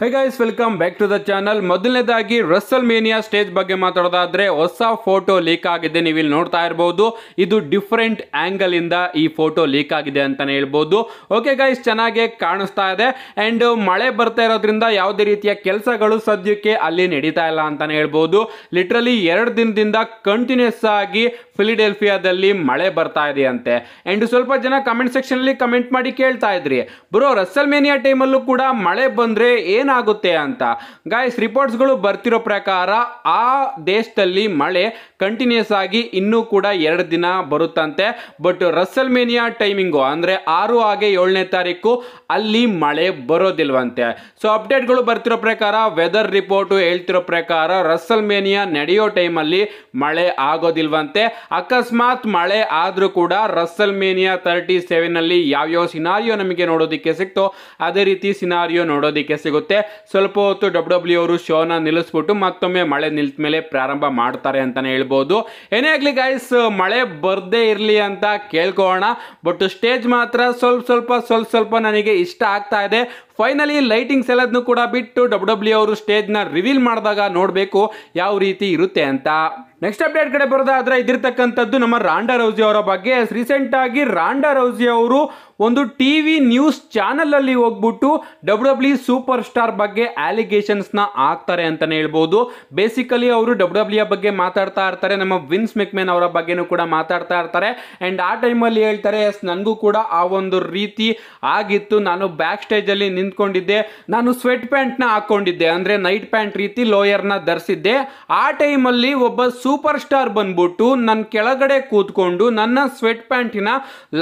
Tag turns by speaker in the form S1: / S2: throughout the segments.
S1: hey guys welcome back to the channel ಮೊದಲನೇದಾಗಿ WrestleMania stage ಬಗ್ಗೆ ಮಾತಾಡೋದಾದ್ರೆ ಹೊಸ ಫೋಟೋ ಲೀಕ್ ಆಗಿದೆ ನೀವು ಇಲ್ಲಿ ನೋಡ್ತಾ ಇರಬಹುದು ಇದು ಡಿಫ್ರೆಂಟ್ ಆ್ಯಂಗಲ್ ಇಂದ ಈ ಫೋಟೋ ಲೀಕ್ ಆಗಿದೆ ಅಂತಾನೆ ಹೇಳ್ಬೋದು ಓಕೆ ಗೈಸ್ ಚೆನ್ನಾಗಿ ಕಾಣಿಸ್ತಾ ಇದೆ ಅಂಡ್ ಮಳೆ ಬರ್ತಾ ಇರೋದ್ರಿಂದ ಯಾವುದೇ ರೀತಿಯ ಕೆಲಸಗಳು ಸದ್ಯಕ್ಕೆ ಅಲ್ಲಿ ನಡೀತಾ ಇಲ್ಲ ಅಂತಾನೆ ಹೇಳ್ಬೋದು ಲಿಟ್ರಲಿ ಎರಡು ದಿನದಿಂದ ಕಂಟಿನ್ಯೂಸ್ ಆಗಿ ಫಿಲಿಡೆಲ್ಫಿಯಾದಲ್ಲಿ ಮಳೆ ಬರ್ತಾ ಇದೆ ಅಂತೆ ಅಂಡ್ ಸ್ವಲ್ಪ ಜನ ಕಮೆಂಟ್ ಸೆಕ್ಷನ್ ಅಲ್ಲಿ ಕಮೆಂಟ್ ಮಾಡಿ ಕೇಳ್ತಾ ಇದ್ರಿ ಬ್ರೋ ರಸ್ಸಲ್ ಮೇನಿಯಾ ಟೈಮಲ್ಲೂ ಕೂಡ ಮಳೆ ಬಂದ್ರೆ ಏನು ಏನಾಗುತ್ತೆ ಅಂತ ಗಾಯಸ್ ರಿಪೋರ್ಟ್ಸ್ಗಳು ಬರ್ತಿರೋ ಪ್ರಕಾರ ಆ ದೇಶದಲ್ಲಿ ಮಳೆ ಕಂಟಿನ್ಯೂಸ್ ಆಗಿ ಇನ್ನೂ ಕೂಡ ಎರಡು ದಿನ ಬರುತ್ತಂತೆ ಬಟ್ ರಸಲ್ ಮೇನಿಯಾ ಟೈಮಿಂಗು ಅಂದರೆ ಆರು ಹಾಗೆ ಏಳನೇ ತಾರೀಕು ಅಲ್ಲಿ ಮಳೆ ಬರೋದಿಲ್ವಂತೆ ಸೊ ಅಪ್ಡೇಟ್ಗಳು ಬರ್ತಿರೋ ಪ್ರಕಾರ ವೆದರ್ ರಿಪೋರ್ಟು ಹೇಳ್ತಿರೋ ಪ್ರಕಾರ ರಸಲ್ ಮೇನಿಯಾ ನಡೆಯೋ ಟೈಮಲ್ಲಿ ಮಳೆ ಆಗೋದಿಲ್ವಂತೆ ಅಕಸ್ಮಾತ್ ಮಳೆ ಆದರೂ ಕೂಡ ರಸಲ್ ಮೇನಿಯಾ ತರ್ಟಿ ಸೆವೆನಲ್ಲಿ ಯಾವ್ಯಾವ ಸಿನಾರಿಯೋ ನಮಗೆ ನೋಡೋದಕ್ಕೆ ಸಿಕ್ತೋ ಅದೇ ರೀತಿ ಸಿನಾರಿಯೋ ನೋಡೋದಕ್ಕೆ ಸಿಗುತ್ತೆ ಸ್ವಲ್ಪ ಹೊತ್ತು ಡಬ್ಲ್ಯೂ ಡಬ್ಲ್ಯೂ e ಅವರು ಶೋನ ನಿಲ್ಲಿಸ್ಬಿಟ್ಟು ಮತ್ತೊಮ್ಮೆ ಮಳೆ ನಿಲ್ತ ಮೇಲೆ ಪ್ರಾರಂಭ ಮಾಡ್ತಾರೆ ಅಂತಲೇ ಹೇಳ್ಬೋದು ಏನೇ ಆಗಲಿ ಗಾಯ್ಸ್ ಮಳೆ ಬರದೇ ಇರಲಿ ಅಂತ ಕೇಳ್ಕೊಳ್ಳೋಣ ಬಟ್ ಸ್ಟೇಜ್ ಮಾತ್ರ ಸ್ವಲ್ಪ ಸ್ವಲ್ಪ ಸ್ವಲ್ಪ ಸ್ವಲ್ಪ ನನಗೆ ಇಷ್ಟ ಆಗ್ತಾ ಇದೆ ಫೈನಲಿ ಲೈಟಿಂಗ್ಸ್ ಎಲ್ಲದನ್ನು ಕೂಡ ಬಿಟ್ಟು ಡಬ್ಲ್ಯೂ ಡಬ್ಲ್ಯೂ e ಅವರು ಸ್ಟೇಜ್ನ ರಿವೀಲ್ ಮಾಡಿದಾಗ ನೋಡಬೇಕು ಯಾವ ರೀತಿ ಇರುತ್ತೆ ಅಂತ ನೆಕ್ಸ್ಟ್ ಅಪ್ಡೇಟ್ ಕಡೆ ಬರೋದಾದ್ರೆ ಇದಿರ್ತಕ್ಕಂಥದ್ದು ನಮ್ಮ ರಾಂಡಾ ರೌಜಿ ಅವರ ಬಗ್ಗೆ ರೀಸೆಂಟಾಗಿ ರಾಂಡಾ ರೌಜಿ ಅವರು ಒಂದು ಟಿ ವಿ ನ್ಯೂಸ್ ಚಾನಲಲ್ಲಿ ಹೋಗ್ಬಿಟ್ಟು ಡಬ್ಲ್ಯೂ ಡಬ್ಲ್ಯೂ ಸೂಪರ್ ಸ್ಟಾರ್ ಬಗ್ಗೆ ಆಲಿಗೇಷನ್ಸ್ನ ಹಾಕ್ತಾರೆ ಅಂತಲೇ ಹೇಳ್ಬೋದು ಬೇಸಿಕಲಿ ಅವರು ಡಬ್ಲ್ಯೂ ಡಬ್ಲ್ಯೂ ಬಗ್ಗೆ ಮಾತಾಡ್ತಾ ಇರ್ತಾರೆ ನಮ್ಮ ವಿನ್ಸ್ ಮೆಕ್ಮೆನ್ ಅವರ ಬಗ್ಗೆನೂ ಕೂಡ ಮಾತಾಡ್ತಾ ಇರ್ತಾರೆ ಆ್ಯಂಡ್ ಆ ಟೈಮಲ್ಲಿ ಹೇಳ್ತಾರೆ ಎಸ್ ನನಗೂ ಕೂಡ ಆ ಒಂದು ರೀತಿ ಆಗಿತ್ತು ನಾನು ಬ್ಯಾಕ್ ಸ್ಟೇಜಲ್ಲಿ ನಿಂತ್ಕೊಂಡಿದ್ದೆ ನಾನು ಸ್ವೆಟ್ ಪ್ಯಾಂಟ್ನ ಹಾಕ್ಕೊಂಡಿದ್ದೆ ಅಂದರೆ ನೈಟ್ ಪ್ಯಾಂಟ್ ರೀತಿ ಲೋಯರ್ನ ಧರಿಸಿದ್ದೆ ಆ ಟೈಮಲ್ಲಿ ಒಬ್ಬ ಸೂಪರ್ ಸ್ಟಾರ್ ಬಂದ್ಬಿಟ್ಟು ನನ್ನ ಕೆಳಗಡೆ ಕೂತ್ಕೊಂಡು ನನ್ನ ಸ್ವೆಟ್ ಪ್ಯಾಂಟಿನ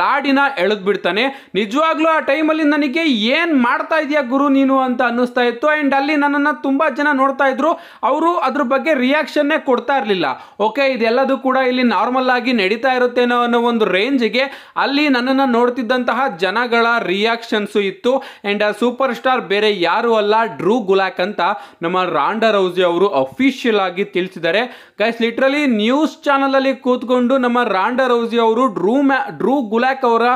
S1: ಲಾಡಿನ ಎಳೆದ್ಬಿಡ್ತಾನೆ ನಿಜವಾಗ್ಲೂ ಆ ಟೈಮಲ್ಲಿ ನನಗೆ ಏನು ಮಾಡ್ತಾ ಇದೆಯಾ ಗುರು ನೀನು ಅಂತ ಅನ್ನಿಸ್ತಾ ಇತ್ತು ಆ್ಯಂಡ್ ಅಲ್ಲಿ ನನ್ನನ್ನು ತುಂಬ ಜನ ನೋಡ್ತಾ ಇದ್ರು ಅವರು ಅದ್ರ ಬಗ್ಗೆ ರಿಯಾಕ್ಷನ್ನೇ ಕೊಡ್ತಾ ಇರಲಿಲ್ಲ ಓಕೆ ಇದೆಲ್ಲದೂ ಕೂಡ ಇಲ್ಲಿ ನಾರ್ಮಲ್ ಆಗಿ ನಡೀತಾ ಇರುತ್ತೇನೋ ಅನ್ನೋ ಒಂದು ರೇಂಜ್ಗೆ ಅಲ್ಲಿ ನನ್ನನ್ನು ನೋಡ್ತಿದ್ದಂತಹ ಜನಗಳ ರಿಯಾಕ್ಷನ್ಸು ಇತ್ತು ಆ್ಯಂಡ್ ಆ ಸೂಪರ್ ಸ್ಟಾರ್ ಬೇರೆ ಯಾರು ಅಲ್ಲ ಡ್ರೂ ಗುಲಾಕ್ ಅಂತ ನಮ್ಮ ರಾಂಡಾ ರೌಜಿ ಅವರು ಅಫಿಷಿಯಲ್ ಆಗಿ ತಿಳಿಸಿದ್ದಾರೆ ಗೈಸ್ ಲಿಟ್ರಲಿ ನ್ಯೂಸ್ ಚಾನಲಲ್ಲಿ ಕೂತ್ಕೊಂಡು ನಮ್ಮ ರಾಂಡಾ ರೌಜಿ ಅವರು ಡ್ರೂ ಮ್ಯಾ ಡ್ರೂ ಗುಲಾಕ್ ಅವರ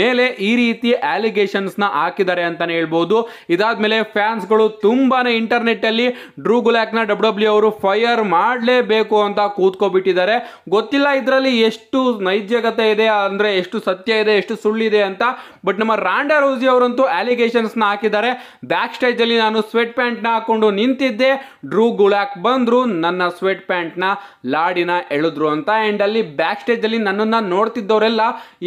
S1: ಮೇಲೆ ಈ ರೀತಿ ಆಲಿಗೇಷನ್ಸ್ನ ಹಾಕಿದ್ದಾರೆ ಅಂತಲೇ ಹೇಳ್ಬೋದು ಇದಾದ್ಮೇಲೆ ಫ್ಯಾನ್ಸ್ಗಳು ತುಂಬಾನೇ ಇಂಟರ್ನೆಟ್ಟಲ್ಲಿ ಡ್ರೂ ಗುಲಾಕ್ನ ನ ಡಬ್ಲ್ಯೂ e ಅವರು ಫೈರ್ ಮಾಡಲೇಬೇಕು ಅಂತ ಕೂತ್ಕೊಬಿಟ್ಟಿದ್ದಾರೆ ಗೊತ್ತಿಲ್ಲ ಇದರಲ್ಲಿ ಎಷ್ಟು ನೈಜಗತೆ ಇದೆ ಅಂದರೆ ಎಷ್ಟು ಸತ್ಯ ಇದೆ ಎಷ್ಟು ಸುಳ್ಳಿದೆ ಅಂತ ಬಟ್ ನಮ್ಮ ರಾಂಡಾ ರೋಜಿ ಅವರಂತೂ ಆಲಿಗೇಷನ್ಸ್ನ ಹಾಕಿದ್ದಾರೆ ಬ್ಯಾಕ್ ಸ್ಟೇಜಲ್ಲಿ ನಾನು ಸ್ವೆಟ್ ಪ್ಯಾಂಟ್ನ ಹಾಕೊಂಡು ನಿಂತಿದ್ದೆ ಡ್ರೂ ಗುಲಾಕ್ ಬಂದರು ನನ್ನ ಸ್ವೆಟ್ ಪ್ಯಾಂಟ್ನ ಲಾಡಿನ ಎಳೆದ್ರು ಅಂತ ಆ್ಯಂಡ್ ಅಲ್ಲಿ ಬ್ಯಾಕ್ ಸ್ಟೇಜಲ್ಲಿ ನನ್ನನ್ನು ನೋಡ್ತಿದ್ದವರೆಲ್ಲ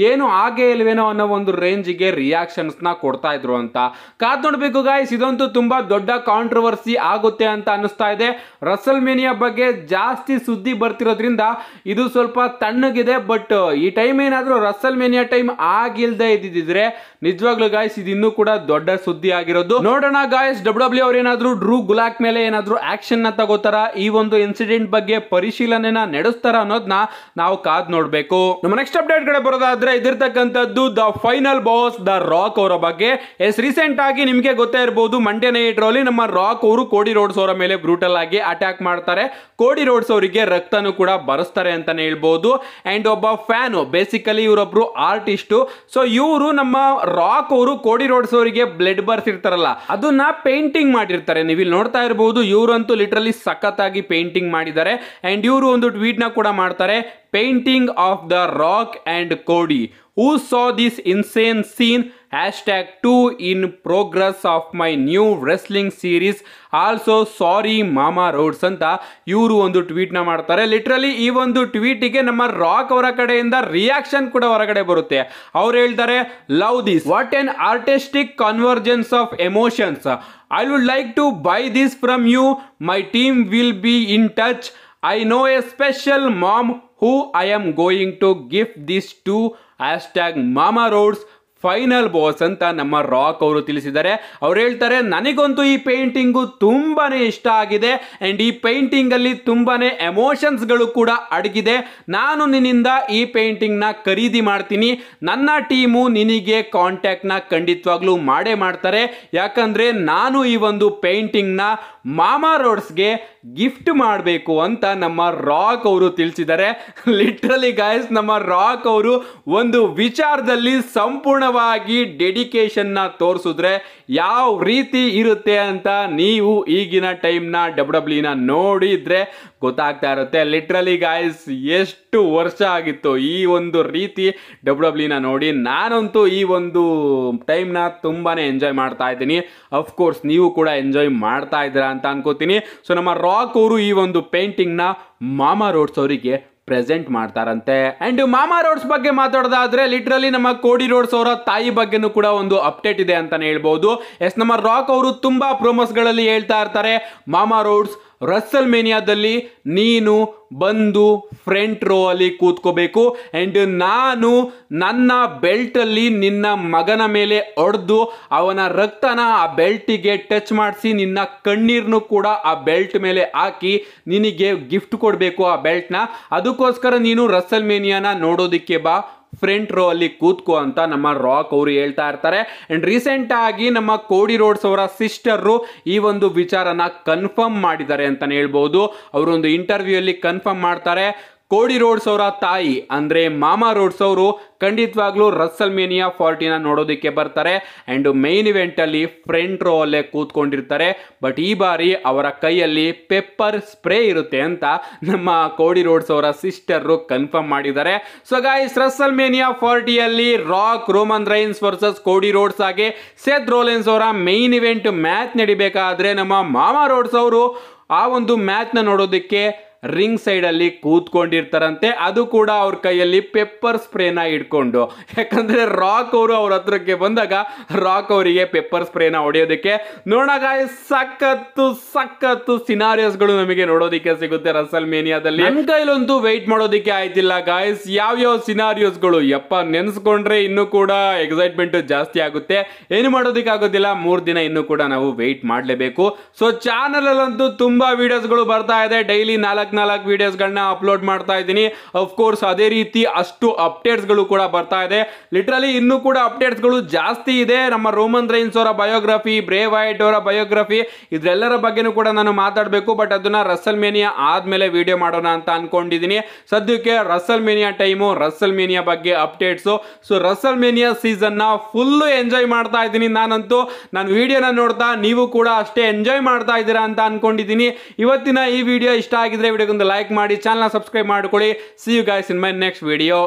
S1: ಏನು ಹಾಗೆ ಇಲ್ವೇನೋ ಅನ್ನೋ ಒಂದು ರೇಂಜ್ಗೆ ರಿಯಾಕ್ಷನ್ಸ್ನ ಕೊಡ್ತಾ ಇದ್ರು ಅಂತ ಕಾದ್ ನೋಡ್ಬೇಕು ಗಾಯ್ಸ್ ಇದಂತೂ ತುಂಬಾ ದೊಡ್ಡ ಕಾಂಟ್ರವರ್ಸಿ ಆಗುತ್ತೆ ಅಂತ ಅನ್ನಿಸ್ತಾ ಇದೆ ರಸಲ್ ಮೇನಿಯಾ ಬಗ್ಗೆ ಜಾಸ್ತಿ ಸುದ್ದಿ ಬರ್ತಿರೋದ್ರಿಂದ ಇದು ಸ್ವಲ್ಪ ತಣ್ಣಗಿದೆ ಬಟ್ ಈ ಟೈಮ್ ಏನಾದ್ರೂ ರಸಲ್ ಮೇನಿಯಾ ಟೈಮ್ ಆಗಿಲ್ದೆ ಇದ್ದಿದ್ರೆ ನಿಜವಾಗ್ಲೂ ಗಾಯ್ಸ್ ಇದು ಕೂಡ ದೊಡ್ಡ ಸುದ್ದಿ ಆಗಿರೋದು ನೋಡೋಣ ಗಾಯ್ಸ್ ಡಬ್ಲ್ಯೂ ಅವ್ರ ಏನಾದ್ರೂ ಡ್ರೂ ಗುಲಾಕ್ ಮೇಲೆ ಏನಾದರೂ ಆಕ್ಷನ್ನ ತಗೋತಾರ ಈ ಒಂದು ಇನ್ಸಿಡೆಂಟ್ ಬಗ್ಗೆ ಪರಿಶೀಲನೆ ನಡೆಸ್ತಾರ ಅನ್ನೋದನ್ನ ನಾವು ಕಾದ್ ನೋಡಬೇಕು ನಮ್ಮ ನೆಕ್ಸ್ಟ್ ಅಪ್ಡೇಟ್ ಕಡೆ ಬರೋದಾದ್ರೆ ಇದಿರ್ತಕ್ಕಂಥದ್ದು the final final boss the Rock ಅವರ ಬಗ್ಗೆ ಎಸ್ ರೀಸೆಂಟ್ ಆಗಿ ನಿಮಗೆ ಗೊತ್ತೇ ಇರಬಹುದು ಮಂಡ್ಯ ನೈಟ್ ನಮ್ಮ ರಾಕ್ ಅವರು ಕೋಡಿ ರೋಡ್ಸ್ ಅವರ ಮೇಲೆ ಬ್ರೂಟಲ್ ಆಗಿ ಅಟ್ಯಾಕ್ ಮಾಡ್ತಾರೆ ಕೋಡಿ ರೋಡ್ಸ್ ಅವರಿಗೆ ರಕ್ತನೂ ಕೂಡ ಬರೆಸ್ತಾರೆ ಅಂತಾನೆ ಹೇಳ್ಬೋದು ಅಂಡ್ ಒಬ್ಬ ಫ್ಯಾನ್ ಬೇಸಿಕಲಿ ಇವರೊಬ್ರು ಆರ್ಟಿಸ್ಟ್ ಸೊ ಇವರು ನಮ್ಮ ರಾಕ್ ಅವರು ಕೋಡಿ ರೋಡ್ಸ್ ಅವರಿಗೆ ಬ್ಲಡ್ ಬರ್ಸಿರ್ತಾರಲ್ಲ ಅದನ್ನ ಪೇಂಟಿಂಗ್ ಮಾಡಿರ್ತಾರೆ ನೀವು ಇಲ್ಲಿ ನೋಡ್ತಾ ಇರಬಹುದು ಇವರಂತೂ ಲಿಟ್ರಲಿ ಸಖತ್ತಾಗಿ ಪೇಂಟಿಂಗ್ ಮಾಡಿದ್ದಾರೆ ಅಂಡ್ ಇವರು ಒಂದು ಟ್ವೀಟ್ ನ ಕೂಡ ಮಾಡ್ತಾರೆ painting of the Rock and Cody saw this insane scene hash Hashtag two in progress of my new wrestling series also sorry mama Rhodes ಅಂತ ಇವರು ಒಂದು ಟ್ವೀಟ್ನ ಮಾಡ್ತಾರೆ ಲಿಟ್ರಲಿ ಈ ಒಂದು ಟ್ವೀಟಿಗೆ ನಮ್ಮ ರಾಕ್ ಅವರ ಕಡೆಯಿಂದ ರಿಯಾಕ್ಷನ್ ಕೂಡ ಹೊರಗಡೆ ಬರುತ್ತೆ ಅವ್ರು ಹೇಳ್ತಾರೆ love this what an artistic convergence of emotions I would like to buy this from you my team will be in touch I know a special mom who I am going to gift this to hashtag mama Rhodes final boss ಅಂತ ನಮ್ಮ rock ಅವರು ತಿಳಿಸಿದ್ದಾರೆ ಅವ್ರು ಹೇಳ್ತಾರೆ ನನಗಂತೂ ಈ painting ತುಂಬಾ ಇಷ್ಟ ಆಗಿದೆ ಆ್ಯಂಡ್ ಈ ಪೇಂಟಿಂಗಲ್ಲಿ ತುಂಬಾ ಎಮೋಷನ್ಸ್ಗಳು ಕೂಡ ಅಡಗಿದೆ ನಾನು ನಿನ್ನಿಂದ ಈ ಪೇಂಟಿಂಗ್ನ ಖರೀದಿ ಮಾಡ್ತೀನಿ ನನ್ನ ಟೀಮು ನಿನಗೆ ಕಾಂಟ್ಯಾಕ್ಟ್ನ ಖಂಡಿತವಾಗ್ಲೂ ಮಾಡೇ ಮಾಡ್ತಾರೆ ಯಾಕಂದರೆ ನಾನು ಈ ಒಂದು ಪೇಂಟಿಂಗ್ನ ಮಾಮಾ ರೋಡ್ಸ್ಗೆ ಗಿಫ್ಟ್ ಮಾಡಬೇಕು ಅಂತ ನಮ್ಮ ರಾಕ್ ಅವರು ತಿಳಿಸಿದ್ದಾರೆ ಲಿಟ್ರಲಿ ಗಾಯಸ್ ನಮ್ಮ ರಾಕ್ ಅವರು ಒಂದು ವಿಚಾರದಲ್ಲಿ ಸಂಪೂರ್ಣ ನಿಜವಾಗಿ ಡೆಡಿಕೇಶನ್ನ ತೋರಿಸಿದ್ರೆ ಯಾವ ರೀತಿ ಇರುತ್ತೆ ಅಂತ ನೀವು ಈಗಿನ ಟೈಮ್ನ ಡಬ್ಲ್ಯೂ ಡಬ್ಲ್ಯೂನ e ನೋಡಿದರೆ ಗೊತ್ತಾಗ್ತಾ ಇರುತ್ತೆ ಲಿಟ್ರಲಿ ಗಾಯ್ಸ್ ಎಷ್ಟು ವರ್ಷ ಆಗಿತ್ತು ಈ ಒಂದು ರೀತಿ ಡಬ್ಲ್ಯೂ ಡಬ್ಲ್ಯೂನ e ನೋಡಿ ನಾನಂತೂ ಈ ಒಂದು ಟೈಮ್ನ ತುಂಬಾ ಎಂಜಾಯ್ ಮಾಡ್ತಾ ಇದ್ದೀನಿ ಅಫ್ಕೋರ್ಸ್ ನೀವು ಕೂಡ ಎಂಜಾಯ್ ಮಾಡ್ತಾ ಇದ್ದೀರಾ ಅಂತ ಅನ್ಕೋತೀನಿ ಸೊ ನಮ್ಮ ರಾಕ್ ಅವರು ಈ ಒಂದು ಪೇಂಟಿಂಗ್ನ ಮಾಮ ರೋಡ್ಸ್ ಅವರಿಗೆ ಪ್ರೆಸೆಂಟ್ ಮಾಡ್ತಾರಂತೆ ಅಂಡ್ ಮಾಮಾ ರೋಡ್ಸ್ ಬಗ್ಗೆ ಮಾತಾಡೋದಾದ್ರೆ ಲಿಟ್ರಲಿ ನಮ್ಮ ಕೋಡಿ ರೋಡ್ಸ್ ಅವರ ತಾಯಿ ಬಗ್ಗೆನೂ ಕೂಡ ಒಂದು ಅಪ್ಡೇಟ್ ಇದೆ ಅಂತಾನೆ ಹೇಳ್ಬೋದು ಎಸ್ ನಮ್ಮ ರಾಕ್ ಅವರು ತುಂಬ ಪ್ರೋಮೋಸ್ಗಳಲ್ಲಿ ಹೇಳ್ತಾ ಇರ್ತಾರೆ ಮಾಮಾ ರೋಡ್ಸ್ ರಸ್ಸಲ್ ಮೇನಿಯಾದಲ್ಲಿ ನೀನು ಬಂದು ಫ್ರಂಟ್ ರೋ ಅಲ್ಲಿ ಕೂತ್ಕೋಬೇಕು ಆ್ಯಂಡ್ ನಾನು ನನ್ನ ಬೆಲ್ಟಲ್ಲಿ ನಿನ್ನ ಮಗನ ಮೇಲೆ ಒಡೆದು ಅವನ ರಕ್ತನ ಆ ಬೆಲ್ಟಿಗೆ ಟಚ್ ಮಾಡಿಸಿ ನಿನ್ನ ಕಣ್ಣೀರನ್ನು ಕೂಡ ಆ ಬೆಲ್ಟ್ ಮೇಲೆ ಹಾಕಿ ನಿನಗೆ ಗಿಫ್ಟ್ ಕೊಡಬೇಕು ಆ ಬೆಲ್ಟ್ನ ಅದಕ್ಕೋಸ್ಕರ ನೀನು ರಸ್ಸಲ್ ಮೇನಿಯಾನ ನೋಡೋದಕ್ಕೆ ಬಾ ಫ್ರಂಟ್ ರೋ ಅಲ್ಲಿ ಕೂತ್ಕೋ ಅಂತ ನಮ್ಮ ರಾಕ್ ಅವರು ಹೇಳ್ತಾ ಇರ್ತಾರೆ ಅಂಡ್ ರೀಸೆಂಟ್ ಆಗಿ ನಮ್ಮ ಕೋಡಿ ರೋಡ್ಸ್ ಅವರ ಸಿಸ್ಟರು ಈ ಒಂದು ವಿಚಾರನ ಕನ್ಫರ್ಮ್ ಮಾಡಿದ್ದಾರೆ ಅಂತಾನೆ ಹೇಳ್ಬಹುದು ಅವರೊಂದು ಇಂಟರ್ವ್ಯೂ ಅಲ್ಲಿ ಕನ್ಫರ್ಮ್ ಮಾಡ್ತಾರೆ ಕೋಡಿ ರೋಡ್ಸ್ ಅವರ ತಾಯಿ ಅಂದ್ರೆ ಮಾಮಾ ರೋಡ್ಸ್ ಅವರು ಖಂಡಿತವಾಗ್ಲೂ ರಸ್ಸಲ್ ಮೇನಿಯಾ ಫಾರ್ಟಿನ ನೋಡೋದಕ್ಕೆ ಬರ್ತಾರೆ ಆ್ಯಂಡ್ ಇವೆಂಟ್ ಅಲ್ಲಿ ಫ್ರಂಟ್ ರೋ ಅಲ್ಲೇ ಕೂತ್ಕೊಂಡಿರ್ತಾರೆ ಬಟ್ ಈ ಬಾರಿ ಅವರ ಕೈಯಲ್ಲಿ ಪೆಪ್ಪರ್ ಸ್ಪ್ರೇ ಇರುತ್ತೆ ಅಂತ ನಮ್ಮ ಕೋಡಿ ರೋಡ್ಸ್ ಅವರ ಸಿಸ್ಟರ್ ಕನ್ಫರ್ಮ್ ಮಾಡಿದ್ದಾರೆ ಸೊ ಗಾಯ್ಸ್ ರಸ್ಸಲ್ ಮೇನಿಯಾ ಫಾರ್ಟಿಯಲ್ಲಿ Rock Roman Reigns versus Cody Rhodes ಆಗಿ ಸೆತ್ ರೋಲೆನ್ಸ್ ಅವರ ಮೇನ್ ಇವೆಂಟ್ ಮ್ಯಾಚ್ ನಡಿಬೇಕಾದ್ರೆ ನಮ್ಮ ಮಾಮಾ ರೋಡ್ಸ್ ಅವರು ಆ ಒಂದು ಮ್ಯಾಚ್ನ ನೋಡೋದಕ್ಕೆ ರಿಂಗ್ ಸೈಡಲ್ಲಿ ಕೂತ್ಕೊಂಡಿರ್ತಾರಂತೆ ಅದು ಕೂಡ ಅವ್ರ ಕೈಯಲ್ಲಿ ಪೆಪ್ಪರ್ ಸ್ಪ್ರೇನ ಇಟ್ಕೊಂಡು ಯಾಕಂದ್ರೆ ರಾಕ್ ಅವರು ಅವ್ರ ಹತ್ರಕ್ಕೆ ಬಂದಾಗ ರಾಕ್ ಅವರಿಗೆ ಪೆಪ್ಪರ್ ಸ್ಪ್ರೇನ ಹೊಡೆಯೋದಕ್ಕೆ ನೋಡಾಗ ಸಖತ್ತು ಸಖತ್ತು ಸಿನಾರಿಯೋಸ್ಗಳು ನಮಗೆ ನೋಡೋದಕ್ಕೆ ಸಿಗುತ್ತೆ ರಸಲ್ ಮೇನಿಯಾದಲ್ಲಿ ನನ್ನ ಕೈಲಂತೂ ವೆಯ್ಟ್ ಮಾಡೋದಕ್ಕೆ ಆಯ್ತಿಲ್ಲ ಗಾಯ್ಸ್ ಯಾವ್ಯಾವ ಸಿನಾರಿಯೋಸ್ಗಳು ಯಪ್ಪ ನೆನೆಸ್ಕೊಂಡ್ರೆ ಇನ್ನೂ ಕೂಡ ಎಕ್ಸೈಟ್ಮೆಂಟ್ ಜಾಸ್ತಿ ಆಗುತ್ತೆ ಏನು ಆಗೋದಿಲ್ಲ ಮೂರು ದಿನ ಇನ್ನೂ ಕೂಡ ನಾವು ವೆಯ್ಟ್ ಮಾಡಲೇಬೇಕು ಸೊ ಚಾನಲಲ್ಲಂತೂ ತುಂಬಾ ಗಳು ಬರ್ತಾ ಇದೆ ಡೈಲಿ ನಾಲ್ಕು ನಾಲ್ಕು ವೀಡಿಯೋಸ್ಗಳನ್ನ ಅಪ್ಲೋಡ್ ಮಾಡ್ತಾ ಇದ್ದೀನಿ ಅಫ್ಕೋರ್ಸ್ ಅದೇ ರೀತಿ ಅಷ್ಟು ಗಳು ಕೂಡ ಬರ್ತಾ ಇದೆ ಲಿಟ್ರಲಿ ಇನ್ನೂ ಕೂಡ ಗಳು ಜಾಸ್ತಿ ಇದೆ ನಮ್ಮ ರೋಮನ್ ರೈನ್ಸ್ ಅವರ ಬಯೋಗ್ರಫಿ ಬ್ರೇವ್ ವೈಟ್ ಅವರ ಬಯೋಗ್ರಫಿ ಇದ್ರೆಲ್ಲರ ಬಗ್ಗೆನೂ ಕೂಡ ನಾನು ಮಾತಾಡಬೇಕು ಬಟ್ ಅದನ್ನ ರಸಲ್ ಮೇನಿಯಾ ಆದ್ಮೇಲೆ ವಿಡಿಯೋ ಮಾಡೋಣ ಅಂತ ಅನ್ಕೊಂಡಿದ್ದೀನಿ ಸದ್ಯಕ್ಕೆ WrestleMania time WrestleMania ಬಗ್ಗೆ ಅಪ್ಡೇಟ್ಸು ಸೊ ರಸಲ್ ಮೇನಿಯಾ ನ ಫುಲ್ಲು ಎಂಜಾಯ್ ಮಾಡ್ತಾ ಇದ್ದೀನಿ ನಾನಂತೂ ನಾನು ವಿಡಿಯೋನ ನೋಡ್ತಾ ನೀವು ಕೂಡ ಅಷ್ಟೇ ಎಂಜಾಯ್ ಮಾಡ್ತಾ ಇದ್ದೀರಾ ಅಂತ ಅನ್ಕೊಂಡಿದೀನಿ ಇವತ್ತಿನ ಈ ವಿಡಿಯೋ ಇಷ್ಟ ಆಗಿದ್ರೆ ವಿಡಿಯೋಗೊಂದು ಲೈಕ್ ಮಾಡಿ ಚಾನಲ್ ಸಬ್ಸ್ಕ್ರೈಬ್ ಮಾಡಿಕೊಳ್ಳಿ see you guys in my next video